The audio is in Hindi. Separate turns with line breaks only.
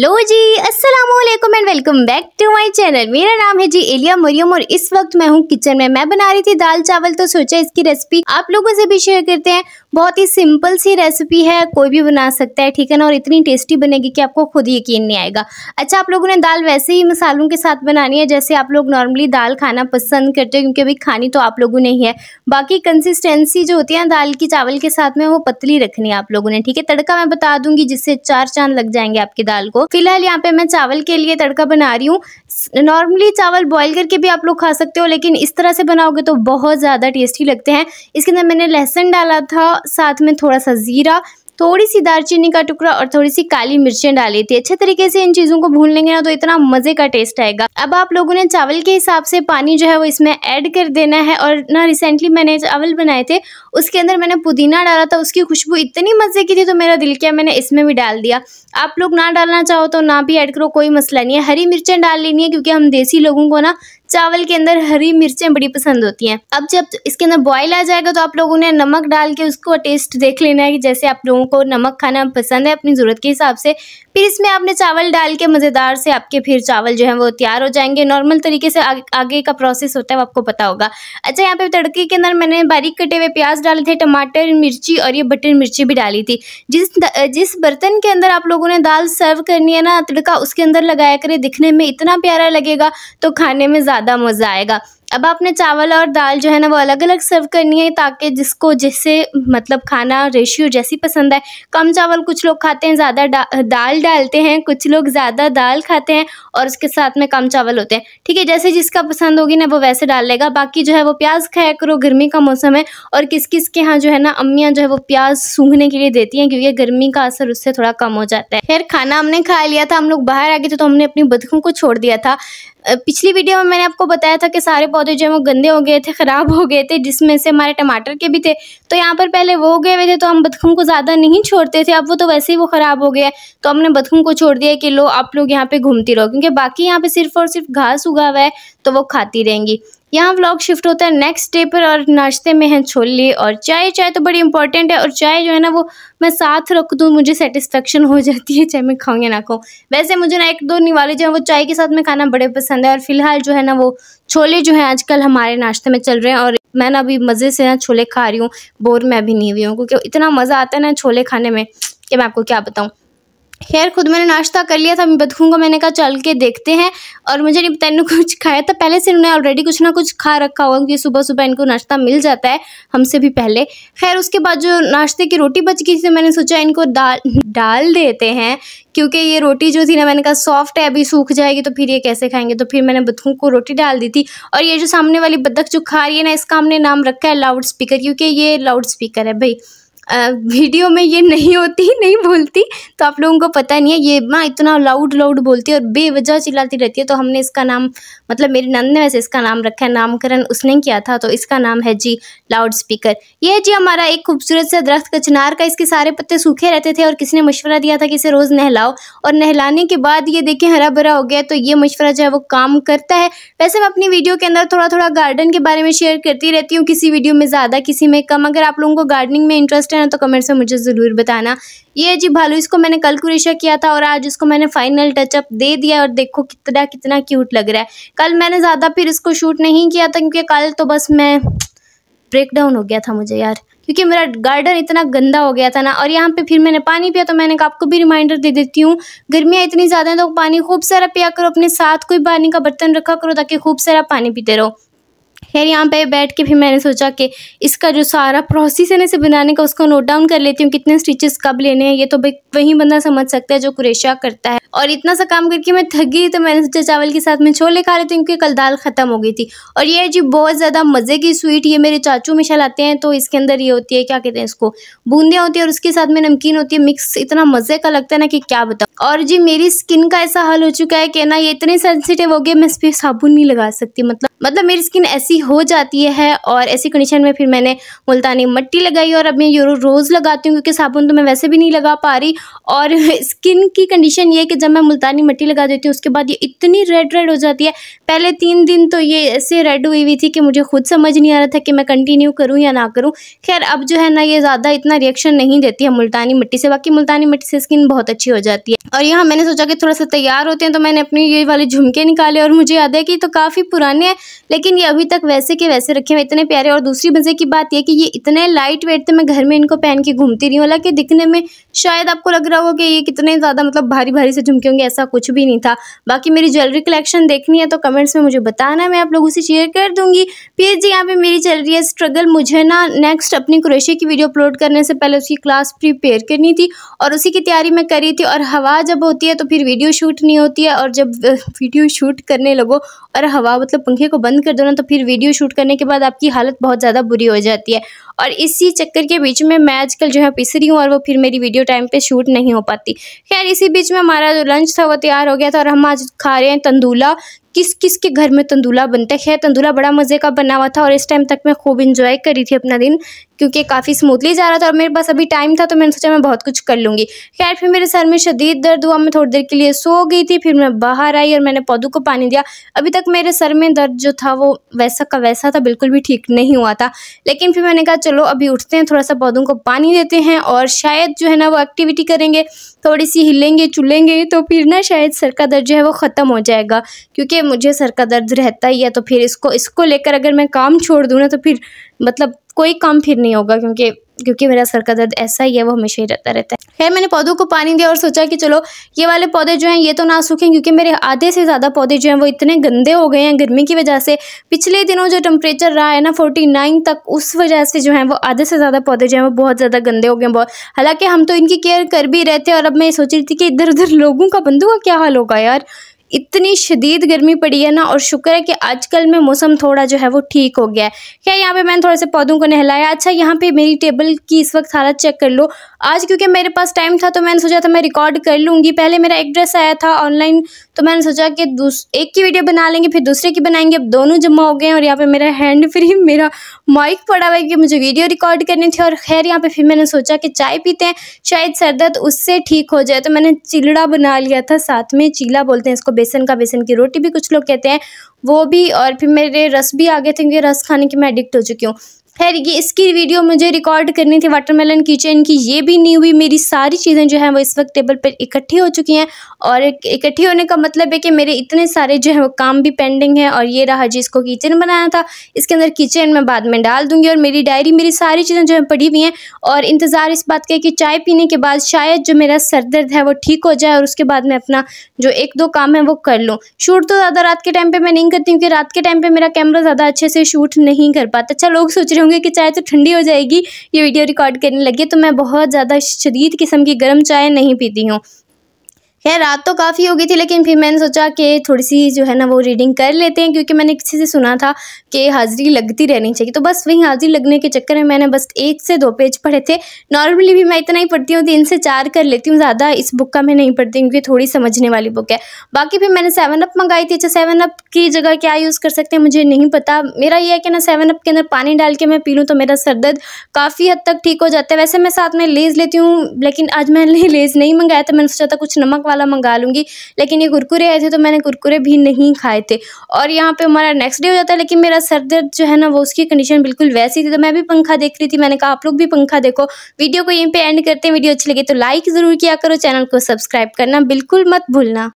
हेलो जी अस्सलाम वालेकुम and welcome back to my channel मेरा नाम है जी एलिया मरियम और इस वक्त मैं हूँ किचन में मैं बना रही थी दाल चावल तो सोचा इसकी रेसिपी आप लोगों से भी शेयर करते हैं बहुत ही सिंपल सी रेसिपी है कोई भी बना सकता है ठीक है ना और इतनी टेस्टी बनेगी कि आपको खुद यकीन नहीं आएगा अच्छा आप लोगों ने दाल वैसे ही मसालों के साथ बनानी है जैसे आप लोग नॉर्मली दाल खाना पसंद करते हो क्योंकि अभी खानी तो आप लोगों ने ही है बाकी कंसिस्टेंसी जो होती है दाल की चावल के साथ में वो पतली रखनी है आप लोगों ने ठीक है तड़का मैं बता दूंगी जिससे चार चांद लग जाएंगे आपकी दाल को फिलहाल यहाँ पे मैं चावल के लिए तड़का बना रही हूँ नॉर्मली चावल बॉईल करके भी आप लोग खा सकते हो लेकिन इस तरह से बनाओगे तो बहुत ज़्यादा टेस्टी लगते हैं इसके अंदर मैंने लहसुन डाला था साथ में थोड़ा सा ज़ीरा थोड़ी सी दालचीनी का टुकड़ा और थोड़ी सी काली मिर्चें डाली थी अच्छे तरीके से इन चीज़ों को भून लेंगे ना तो इतना मज़े का टेस्ट आएगा अब आप लोगों ने चावल के हिसाब से पानी जो है वो इसमें ऐड कर देना है और ना रिसेंटली मैंने चावल बनाए थे उसके अंदर मैंने पुदीना डाला था उसकी खुशबू इतनी मज़े की थी तो मेरा दिल किया मैंने इसमें भी डाल दिया आप लोग ना डालना चाहो तो ना भी ऐड करो कोई मसला नहीं है हरी मिर्चें डाल लेनी है क्योंकि हम देसी लोगों को ना चावल के अंदर हरी मिर्चें बड़ी पसंद होती हैं अब जब इसके अंदर बॉईल आ जाएगा तो आप लोगों ने नमक डाल के उसको टेस्ट देख लेना है कि जैसे आप लोगों को नमक खाना पसंद है अपनी ज़रूरत के हिसाब से फिर इसमें आपने चावल डाल के मज़ेदार से आपके फिर चावल जो है वो तैयार हो जाएंगे नॉर्मल तरीके से आग, आगे का प्रोसेस होता है वो आपको पता होगा अच्छा यहाँ पर तड़के के अंदर मैंने बारीक कटे हुए प्याज डाले थे टमाटर मिर्ची और ये बटर मिर्ची भी डाली थी जिस जिस बर्तन के अंदर आप लोगों ने दाल सर्व करनी है ना तड़का उसके अंदर लगाया करें दिखने में इतना प्यारा लगेगा तो खाने में ज़्यादा ज़्यादा मज़ा आएगा अब आपने चावल और दाल जो है ना वो अलग अलग सर्व करनी है ताकि जिसको जैसे मतलब खाना रेशियो जैसी पसंद है कम चावल कुछ लोग खाते हैं ज़्यादा डा, दाल डालते हैं कुछ लोग ज़्यादा दाल खाते हैं और उसके साथ में कम चावल होते हैं ठीक है जैसे जिसका पसंद होगी ना वो वैसे डाल लेगा बाकी जो है वो प्याज खाया करो गर्मी का मौसम है और किस किस के यहाँ जो है ना अम्मियाँ जो है वो प्याज सूंघने के लिए देती हैं क्योंकि गर्मी का असर उससे थोड़ा कम हो जाता है फिर खाना हमने खा लिया था हम लोग बाहर आ गए थे तो हमने अपनी बदखों को छोड़ दिया था पिछली वीडियो में मैंने आपको बताया था कि सारे पौधे जो है वो गंदे हो गए थे ख़राब हो गए थे जिसमें से हमारे टमाटर के भी थे तो यहाँ पर पहले वो हो गए हुए थे तो हम बदखम को ज़्यादा नहीं छोड़ते थे अब वो तो वैसे ही वो ख़राब हो गया तो हमने बदखम को छोड़ दिया कि लो आप लोग यहाँ पर घूमती रहो क्योंकि बाकी यहाँ पर सिर्फ और सिर्फ घास उगा हुआ है तो वो खाती रहेंगी यहाँ व्लॉग शिफ्ट होता है नेक्स्ट डे पर और नाश्ते में है छोले और चाय चाय तो बड़ी इंपॉर्टेंट है और चाय जो है ना वो मैं साथ रख दूँ मुझे सेटिस्फेक्शन हो जाती है चाहे मैं खाऊँ या ना खाऊँ वैसे मुझे ना एक दो निवाले जो है वो चाय के साथ में खाना बड़े पसंद है और फिलहाल जो है ना वो छोले जो है आजकल हमारे नाश्ते में चल रहे हैं और मैं ना अभी मज़े से ना छोले खा रही हूँ बोर में अभी नहीं हुई हूँ क्योंकि इतना मज़ा आता है ना छोले खाने में कि मैं आपको क्या बताऊँ खैर खुद मैंने नाश्ता कर लिया था मैं बतखूँ को मैंने कहा चल के देखते हैं और मुझे नहीं पता इन्होंने कुछ खाया था पहले से इन्होंने ऑलरेडी कुछ ना कुछ खा रखा होगा क्योंकि सुबह सुबह इनको नाश्ता मिल जाता है हमसे भी पहले खैर उसके बाद जो नाश्ते की रोटी बच गई थी मैंने सोचा इनको डाल डाल देते हैं क्योंकि ये रोटी जो थी ना मैंने कहा सॉफ्ट है अभी सूख जाएगी तो फिर ये कैसे खाएंगे तो फिर मैंने बतखों को रोटी डाल दी थी और ये जो सामने वाली बतख जो खा रही है ना इसका हमने नाम रखा है लाउड स्पीकर क्योंकि ये लाउड स्पीकर है भाई वीडियो में ये नहीं होती नहीं बोलती तो आप लोगों को पता नहीं है ये माँ इतना लाउड लाउड बोलती है और बेवजह चिल्लाती रहती है तो हमने इसका नाम मतलब मेरी नंद ने वैसे इसका नाम रखा है नामकरण उसने किया था तो इसका नाम है जी लाउड स्पीकर ये है जी हमारा एक खूबसूरत सा दरख्त कचनार का इसके सारे पत्ते सूखे रहते थे और किसी ने मशवरा दिया था कि इसे रोज़ नहलाओ और नहलाने के बाद ये देखें हरा भरा हो गया तो ये मशवरा जो है वो काम करता है वैसे मैं अपनी वीडियो के अंदर थोड़ा थोड़ा गार्डन के बारे में शेयर करती रहती हूँ किसी वीडियो में ज़्यादा किसी में कम अगर आप लोगों को गार्डनिंग में इंटरेस्ट है क्वेश्चन है तो कमेंट्स में मुझे ज़रूर बताना ये जी भालू इसको मैंने कल कुरेशा किया था और आज इसको मैंने फाइनल टचअप दे दिया और देखो कितना कितना क्यूट लग रहा है कल मैंने ज़्यादा फिर इसको शूट नहीं किया था क्योंकि कल तो बस मैं ब्रेक डाउन हो गया था मुझे यार क्योंकि मेरा गार्डन इतना गंदा हो गया था ना और यहाँ पे फिर मैंने पानी पिया तो मैंने आपको भी रिमाइंडर दे देती हूँ गर्मियाँ इतनी ज़्यादा हैं तो पानी खूब सारा पिया करो अपने साथ कोई पानी का बर्तन रखा करो ताकि खूब सारा पानी पीते रहो खैर यहाँ पे बैठ के फिर मैंने सोचा कि इसका जो सारा प्रोसेस है ना इसे बनाने का उसको नोट डाउन कर लेती हूँ कितने स्टिचेस कब लेने हैं ये तो भाई वही बंदा समझ सकता है जो कुरेशा करता है और इतना सा काम करके मैं थक गई तो मैंने सोचा चावल के साथ में छोले खा लेती हूँ क्योंकि कल दाल ख़त्म हो गई थी और ये जी बहुत ज़्यादा मज़े की स्वीट ये मेरे चाचू मिशा लाते हैं तो इसके अंदर ये होती है क्या कहते हैं इसको बूंदियाँ होती है और उसके साथ में नमकीन होती है मिक्स इतना मज़े का लगता है ना कि क्या बताऊँ और जी मेरी स्किन का ऐसा हल हो चुका है कि ना ये इतने सेंसिटिव हो गया मैं इस पर साबुन नहीं लगा सकती मतलब मतलब मेरी स्किन ऐसी सी हो जाती है और ऐसी कंडीशन में फिर मैंने मुल्तानी मट्टी लगाई और अब मैं यूरो रोज़ लगाती हूँ क्योंकि साबुन तो मैं वैसे भी नहीं लगा पा रही और स्किन की कंडीशन ये है कि जब मैं मुल्तानी मट्टी लगा देती हूँ उसके बाद ये इतनी रेड रेड हो जाती है पहले तीन दिन तो ये ऐसे रेड हुई हुई थी कि मुझे खुद समझ नहीं आ रहा था कि मैं कंटिन्यू करूँ या ना करूँ खैर अब जो है ना ये ज़्यादा इतना रिएक्शन नहीं देती है मुल्तानी मिट्टी से बाकी मुल्तानी मिट्टी से स्किन बहुत अच्छी हो जाती है और यहाँ मैंने सोचा कि थोड़ा सा तैयार होते हैं तो मैंने अपने ये वाले झुमके निकाले और मुझे याद है कि तो काफ़ी पुराने हैं लेकिन ये अभी तक वैसे के वैसे रखे हुए इतने प्यारे और दूसरी मज़े की बात यह कि ये इतने लाइट वेट थे मैं घर में इनको पहन के घूमती रही हूँ हालांकि दिखने में शायद आपको लग रहा हो कि ये कितने ज़्यादा मतलब भारी भारी से झुमके होंगे ऐसा कुछ भी नहीं था बाकी मेरी ज्वेलरी कलेक्शन देखनी है तो कमेंट्स में मुझे बताना मैं आप लोगों से शेयर कर दूंगी फिर जी यहाँ पर मेरी चल रही है स्ट्रगल मुझे ना नेक्स्ट अपनी क्रोशे की वीडियो अपलोड करने से पहले उसकी क्लास प्रिपेयर करनी थी और उसी की तैयारी मैं करी थी और हवा जब होती है तो फिर वीडियो शूट नहीं होती है और जब वीडियो शूट करने लगो और हवा मतलब पंखे को बंद कर दो ना तो फिर वीडियो शूट करने के बाद आपकी हालत बहुत ज़्यादा बुरी हो जाती है और इसी चक्कर के बीच में मैं आजकल जो है पिस रही हूँ और वो फिर मेरी वीडियो टाइम पे शूट नहीं हो पाती खैर इसी बीच में हमारा जो लंच था वो तैयार हो गया था और हम आज खा रहे हैं तंदूला किस किस के घर में तंदूला बनता है खैर तंदूला बड़ा मज़े का बना हुआ था और इस टाइम तक मैं खूब इंजॉय करी थी अपना दिन क्योंकि काफ़ी स्मूथली जा रहा था और मेरे पास अभी टाइम था तो मैंने सोचा मैं बहुत कुछ कर लूँगी खैर फिर मेरे सर में शदीद दर्द हुआ मैं थोड़ी देर के लिए सो गई थी फिर मैं बाहर आई और मैंने पौधों को पानी दिया अभी तक मेरे सर में दर्द जो था वो वैसा का वैसा था बिल्कुल भी ठीक नहीं हुआ था लेकिन फिर मैंने कहा चलो अभी उठते हैं थोड़ा सा पौधों को पानी देते हैं और शायद जो है ना वो एक्टिविटी करेंगे थोड़ी सी हिलेंगे चुलेंगे तो फिर ना शायद सर का दर्द जो है वो ख़त्म हो जाएगा क्योंकि मुझे सर का दर्द रहता ही है तो फिर इसको इसको लेकर अगर मैं काम छोड़ दूँ ना तो फिर मतलब कोई कम फिर नहीं होगा क्योंकि क्योंकि मेरा सर का दर्द ऐसा ही है वो हमेशा ही रहता रहता है खैर मैंने पौधों को पानी दिया और सोचा कि चलो ये वाले पौधे जो हैं ये तो ना सूखें क्योंकि मेरे आधे से ज़्यादा पौधे जो हैं वो इतने गंदे हो गए हैं गर्मी की वजह से पिछले दिनों जो टेम्परेचर रहा है ना फोर्टी नाइन तक उस वजह से जो है वो आधे से ज़्यादा पौधे जो हैं वो बहुत ज़्यादा गंदे हो गए बहुत हालाँकि हम तो इनकी केयर कर भी रहे थे और अब मैं सोच रही थी कि इधर उधर लोगों का बंदू का क्या हाल होगा यार इतनी शदीद गर्मी पड़ी है ना और शुक्र है कि आजकल में मौसम थोड़ा जो है वो ठीक हो गया है क्या यहाँ पे मैंने थोड़े से पौधों को नहलाया अच्छा यहाँ पे मेरी टेबल की इस वक्त हालत चेक कर लो आज क्योंकि मेरे पास टाइम था तो मैंने सोचा था मैं रिकॉर्ड कर लूँगी पहले मेरा एक ड्रेस आया था ऑनलाइन तो मैंने सोचा कि एक की वीडियो बना लेंगे फिर दूसरे की बनाएंगे अब दोनों जमा हो गए और यहाँ पे मेरा हैंड फ्री मेरा माइक पड़ा हुआ है कि मुझे वीडियो रिकॉर्ड करनी थी और खैर यहाँ पे फिर मैंने सोचा कि चाय पीते हैं शायद सर दर्द उससे ठीक हो जाए तो मैंने चिलड़ा बना लिया था साथ में चीला बोलते हैं इसको बेसन का बेसन की रोटी भी कुछ लोग कहते हैं वो भी और फिर मेरे रस भी आ गए थे क्योंकि रस खाने की मैं एडिक्ट हो चुकी हूँ खैर ये इसकी वीडियो मुझे रिकॉर्ड करनी थी वाटरमेलन किचन की ये भी नहीं हुई मेरी सारी चीज़ें जो हैं वो इस वक्त टेबल पर इकट्ठी हो चुकी हैं और इकट्ठी होने का मतलब है कि मेरे इतने सारे जो हैं वो काम भी पेंडिंग हैं और ये रहा जी इसको किचन बनाया था इसके अंदर किचन मैं बाद में डाल दूँगी और मेरी डायरी मेरी सारी चीज़ें जो हैं पड़ी हुई हैं और इंतज़ार इस बात का है कि चाय पीने के बाद शायद जो मेरा सर दर्द है वो ठीक हो जाए और उसके बाद मैं अपना जो एक दो काम है वो कर लूँ शूट तो ज़्यादा रात के टाइम पर मैं नहीं करती क्योंकि रात के टाइम पर मेरा कैमरा ज़्यादा अच्छे से शूट नहीं कर पाता अच्छा लोग सोच रहे होंगे कि चाय तो ठंडी हो जाएगी ये वीडियो रिकॉर्ड करने लगी तो मैं बहुत ज़्यादा शदीद किस्म की गर्म चाय नहीं पीती हूँ खैर रात तो काफ़ी हो गई थी लेकिन फिर मैंने सोचा कि थोड़ी सी जो है ना वो रीडिंग कर लेते हैं क्योंकि मैंने किसी से सुना था कि हाज़िरी लगती रहनी चाहिए तो बस वहीं हाज़िरी लगने के चक्कर में मैंने बस एक से दो पेज पढ़े थे नॉर्मली भी मैं इतना ही पढ़ती हूँ तीन से चार कर लेती हूँ ज़्यादा इस बुक का मैं नहीं पढ़ती क्योंकि थोड़ी समझने वाली बुक है बाकी फिर मैंने सेवन अप मंगाई थी अच्छा सेवन अप की जगह क्या यूज़ कर सकते हैं मुझे नहीं पता मेरा ये है कि ना सेवन अप के अंदर पानी डाल के मैं पी लूँ तो मेरा सर दर्द काफ़ी हद तक ठीक हो जाता है वैसे मैं साथ में लेज़ लेती हूँ लेकिन आज मैंने लेज़ नहीं मंगाया था मैंने सोचा था कुछ नमक वाला मंगा लूँगी लेकिन ये कुरकुरे आए थे तो मैंने कुरकुरे भी नहीं खाए थे और यहाँ पर हमारा नेक्स्ट डे हो जाता है लेकिन मेरा सर दर्द जो है ना वो उसकी कंडीशन बिल्कुल वैसी थी तो मैं भी पंखा देख रही थी मैंने कहा आप लोग भी पंखा देखो वीडियो को यहीं पर एंड करते हैं वीडियो अच्छी लगी तो लाइक ज़रूर किया करो चैनल को सब्सक्राइब करना बिल्कुल मत भूलना